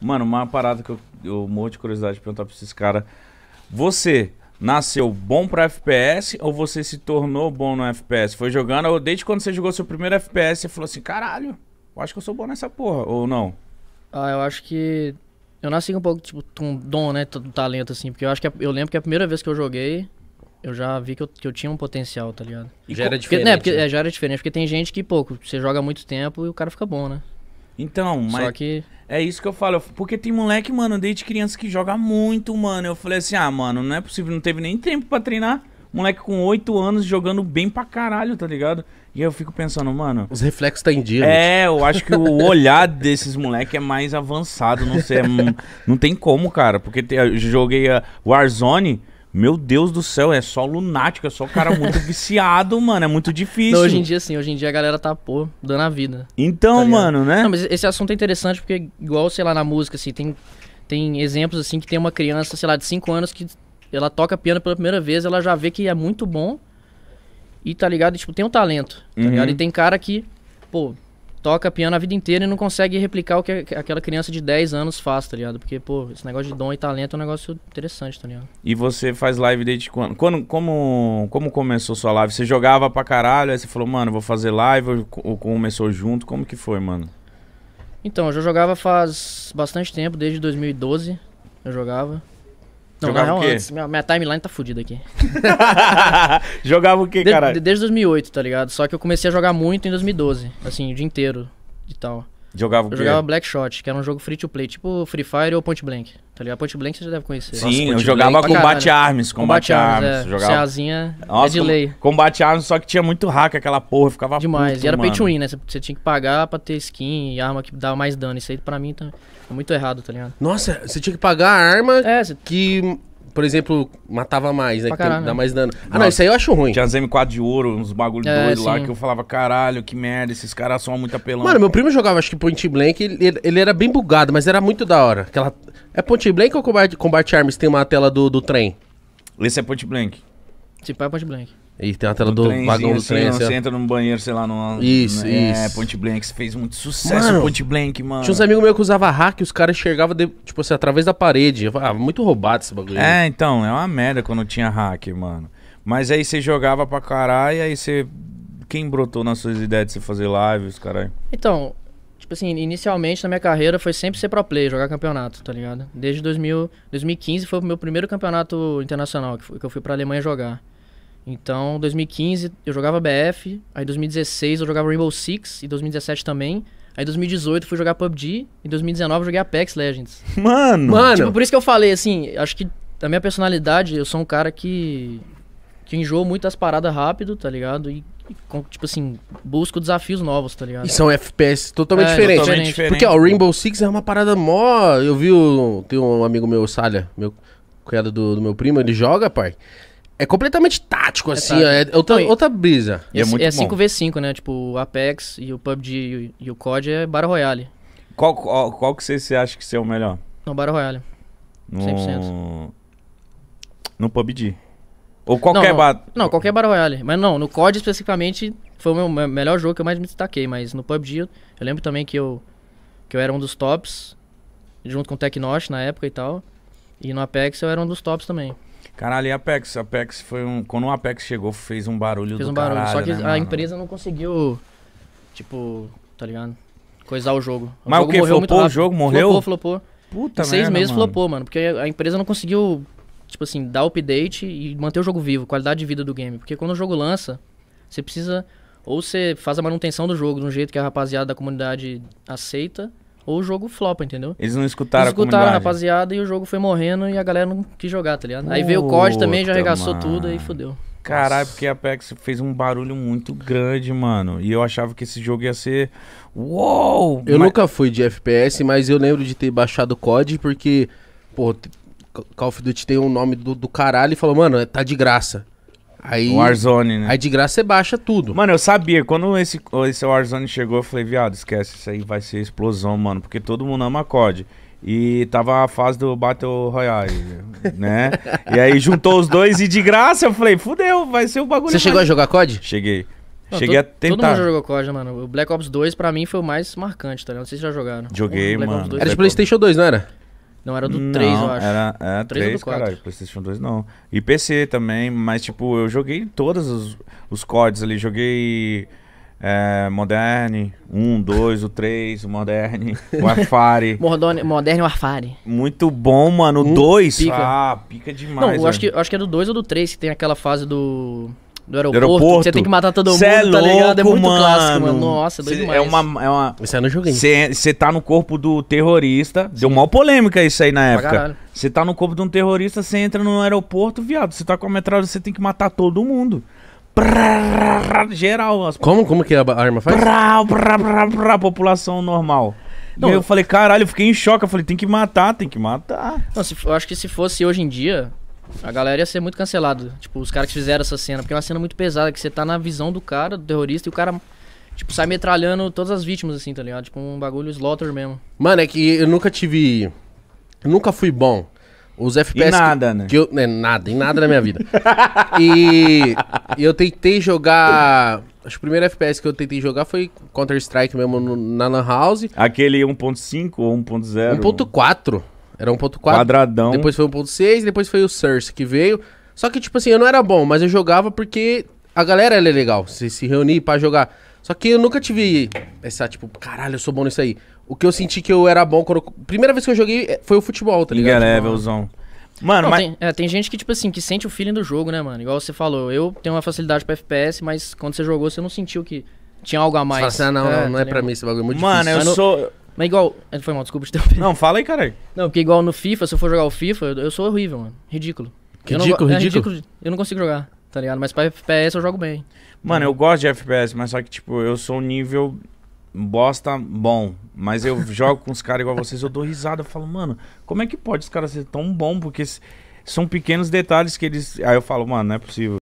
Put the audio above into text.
Mano, uma parada que eu, eu morro de curiosidade de perguntar pra esses caras. Você nasceu bom pra FPS ou você se tornou bom no FPS? Foi jogando ou desde quando você jogou seu primeiro FPS você falou assim, caralho, eu acho que eu sou bom nessa porra, ou não? Ah, eu acho que... Eu nasci um pouco, tipo, com dom, né, do talento, assim, porque eu acho que... Eu lembro que a primeira vez que eu joguei, eu já vi que eu, que eu tinha um potencial, tá ligado? E já era diferente. Porque, né, porque, né? É, já era diferente, porque tem gente que, pô, você joga muito tempo e o cara fica bom, né? Então, mas. Só que. É isso que eu falo. Porque tem moleque, mano, desde criança que joga muito, mano. Eu falei assim, ah, mano, não é possível, não teve nem tempo para treinar. Moleque com oito anos jogando bem pra caralho, tá ligado? E eu fico pensando, mano. Os reflexos tá em dia, É, eu acho que o olhar desses moleque é mais avançado, não sei. É, não tem como, cara. Porque eu joguei a Warzone. Meu Deus do céu, é só lunático, é só cara muito viciado, mano. É muito difícil. Não, hoje em dia, sim, hoje em dia a galera tá, pô, dando a vida. Então, tá mano, né? Não, mas esse assunto é interessante porque, igual, sei lá, na música, assim, tem, tem exemplos, assim, que tem uma criança, sei lá, de 5 anos que ela toca piano pela primeira vez, ela já vê que é muito bom e, tá ligado, e, tipo, tem um talento, tá uhum. ligado? E uhum. tem cara que, pô, toca piano a vida inteira e não consegue replicar o que aquela criança de 10 anos faz, tá ligado? Porque, pô, esse negócio de dom e talento é um negócio interessante, tá ligado? E você faz live desde quando? quando como, como começou sua live? Você jogava pra caralho, aí você falou, mano, vou fazer live, ou, começou junto? Como que foi, mano? Então, eu já jogava faz bastante tempo, desde 2012 eu jogava. Não, Jogava não, o quê? Antes, minha, minha, timeline tá fodida aqui. Jogava o quê, cara? De, desde 2008, tá ligado? Só que eu comecei a jogar muito em 2012, assim, o dia inteiro e tal. Jogava o quê? Eu jogava Black Shot, que era um jogo free to play, tipo Free Fire ou Point Blank. Tá ligado? Point Blank você já deve conhecer. Sim, Nossa, eu jogava Blank, Combate Arms, Combate, Arms. é. jogava... É Nossa, é delay. Combate Arms, só que tinha muito hack aquela porra, ficava Demais, puto, e era mano. pay to win, né? Você tinha que pagar pra ter skin e arma que dava mais dano. Isso aí pra mim tá, tá muito errado, tá ligado? Nossa, você tinha que pagar a arma é, cê... que por exemplo, matava mais, né? que dá mais dano. Ah, não, isso aí eu acho ruim. Tinha uns M4 de ouro, uns bagulho É, doido lá que eu falava, caralho, que merda, esses caras são muito apelão. Mano, meu primo jogava, acho que Point Blank, ele, ele era bem bugado, mas era muito da hora. Aquela... É Point Blank ou Combat, Combat Arms tem uma tela do, do trem? Esse é Point Blank. Tipo, é Point Blank. E tem a tela do, do vagão do assim, trem. Você, você assim, entra num banheiro, sei lá, numa. Isso, né? É, isso. É, Ponte Blank, você fez muito sucesso, mano, Ponte Blank, mano. Tinha uns amigos meus que usava hack e os caras enxergavam, de, tipo assim, através da parede. Eu falava, ah, muito roubado esse bagulho. É, então, é uma merda quando tinha hack, mano. Mas aí você jogava pra caralho, aí você. Quem brotou nas suas ideias de você fazer live os caralho? Então, tipo assim, inicialmente na minha carreira foi sempre ser pro play, jogar campeonato, tá ligado? Desde 2000, 2015 foi o meu primeiro campeonato internacional que, foi, que eu fui pra Alemanha jogar. Então, 2015 eu jogava BF, aí 2016 eu jogava Rainbow Six e 2017 também. Aí 2018 fui jogar PUBG e 2019 eu joguei Apex Legends. Mano, mano. Tipo, por isso que eu falei assim, acho que da minha personalidade, eu sou um cara que que enjoa muito as paradas rápido, tá ligado? E, tipo assim, busco desafios novos, tá ligado? E são FPS totalmente é, diferentes. diferente. Porque ó, o Rainbow Six é uma parada mó, eu vi, o, tem um amigo meu, Salha, meu cunhado do, do meu primo, ele joga, pai. É completamente tático, é assim. É, tático. é outra, outra brisa. E é, é muito é 5v5, né? Tipo, o Apex e o PUBG e o, COD é Battle Royale. Qual, qual, qual que você acha que é o melhor? No Battle Royale. 100%. No PUBG. Ou qualquer Battle... não, qualquer Battle Royale. Mas não, no COD especificamente foi o meu melhor jogo que eu mais me destaquei. Mas no PUBG, eu lembro também que eu, que eu era um dos tops, junto com o Tecnosh na época e tal. E no Apex eu era um dos tops também. Caralho, e Apex? Apex foi um. Quando o Apex chegou, fez um barulho fez um barulho, caralho, só que né, a empresa não conseguiu, tipo, tá ligado? Coisar o jogo. O Mas jogo o que? Flopou o jogo? Morreu? Flopou, flopou. Puta, em Seis merda, meses mano. flopou, mano. Porque a empresa não conseguiu, tipo assim, dar update e manter o jogo vivo, qualidade de vida do game. Porque quando o jogo lança, você precisa. Ou você faz a manutenção do jogo de um jeito que a rapaziada da comunidade aceita ou o jogo flopa, entendeu? Eles não escutaram Eles escutaram a, a, rapaziada e o jogo foi morrendo e a galera não quis jogar, tá ligado? Puta aí veio o COD também, já arregaçou mano. tudo e fodeu. Caralho, porque a Apex fez um barulho muito grande, mano. E eu achava que esse jogo ia ser. Uou! Eu mas... nunca fui de FPS, mas eu lembro de ter baixado o COD porque, pô, Call of Duty tem um nome do, do caralho e falou, mano, tá de graça. Aí, Warzone, né? Aí de graça você baixa tudo. Mano, eu sabia. Quando esse, esse Warzone chegou, eu falei, viado, esquece, isso aí vai ser explosão, mano. Porque todo mundo ama COD. E tava a fase do Battle Royale, né? e aí juntou os dois e de graça eu falei, fudeu, vai ser o bagulho. Você chegou mais... a jogar COD? Cheguei. Não, Cheguei todo, a tentar. Todo mundo jogou COD, né, mano. O Black Ops 2 pra mim foi o mais marcante, tá ligado? Não sei se já jogaram. Joguei, mano. Era de Playstation 2, não era? Não, era do não, 3, eu acho. Era, era 3, 3 caralho. PlayStation 2 não. E PC também, mas tipo, eu joguei todos os, os codes ali. Joguei é, Modern 1, 2, o 3, o Modern, o Warfare. Modern, Modern Warfare. Muito bom, mano. O 2. Hum, pica. Ah, pica demais. Não, eu acho que, acho que é do 2 ou do 3 que tem aquela fase do do aeroporto, aeroporto. Você tem que matar todo é mundo, é louco, tá ligado? É muito mano. clássico, mano. Nossa, é doido demais. É uma, é uma... Isso é no joguinho. Você tá no corpo do terrorista. Sim. Deu mal polêmica isso aí na época. Você tá no corpo de um terrorista, você entra no aeroporto, viado. Você tá com a metralha, você tem que matar todo mundo. geral. As... Como, como que a arma faz? Pra pra, pra, população normal. Não, e eu falei, caralho, eu fiquei em choque. Eu falei, tem que matar, tem que matar. Não, se, eu acho que se fosse hoje em dia, a galera ia ser muito cancelada. Tipo, os caras que fizeram essa cena. Porque é uma cena muito pesada, que você tá na visão do cara, do terrorista, e o cara, tipo, sai metralhando todas as vítimas, assim, tá ligado? Tipo, um bagulho slaughter mesmo. Mano, é que eu nunca tive. nunca fui bom. Os FPS. Em nada, que, né? Que eu, é, nada, em nada na minha vida. e eu tentei jogar. Acho que o primeiro FPS que eu tentei jogar foi Counter-Strike mesmo no, na Lan House. Aquele 1.5 ou 1.0? 1.4. Era 1.4. Quadradão. Depois foi 1.6, depois foi o Source que veio. Só que, tipo assim, eu não era bom, mas eu jogava porque a galera era legal. Se, se reunir para jogar. Só que eu nunca tive essa, tipo, caralho, eu sou bom nisso aí. O que eu senti que eu era bom quando. Primeira vez que eu joguei eh, foi o futebol, tá ligado? Liga levelzão. Mano, não, mas... tem, é, tem gente que, tipo assim, que sente o feeling do jogo, né, mano? Igual você falou, eu tenho uma facilidade pra FPS, mas quando você jogou, você não sentiu que tinha algo a mais. fala assim, ah, não, é, não, não, é tá pra mim esse bagulho, é muito mano, difícil. Mano, eu sou... Mas igual. Foi mal, desculpa te interromper. Não, fala aí, caralho. Não, porque igual no FIFA, se eu for jogar o FIFA, eu sou horrível, mano. Ridículo. Ridículo, eu não, é ridículo. ridículo. Eu não consigo jogar, tá ligado? Mas pra FPS eu jogo bem. Mano, eu gosto de FPS, mas só que, tipo, eu sou um nível bosta bom. Mas eu jogo com os caras igual vocês, eu dou risada. Eu falo, mano, como é que pode os caras ser tão bom? Porque são pequenos detalhes que eles. Aí eu falo, mano, não é possível.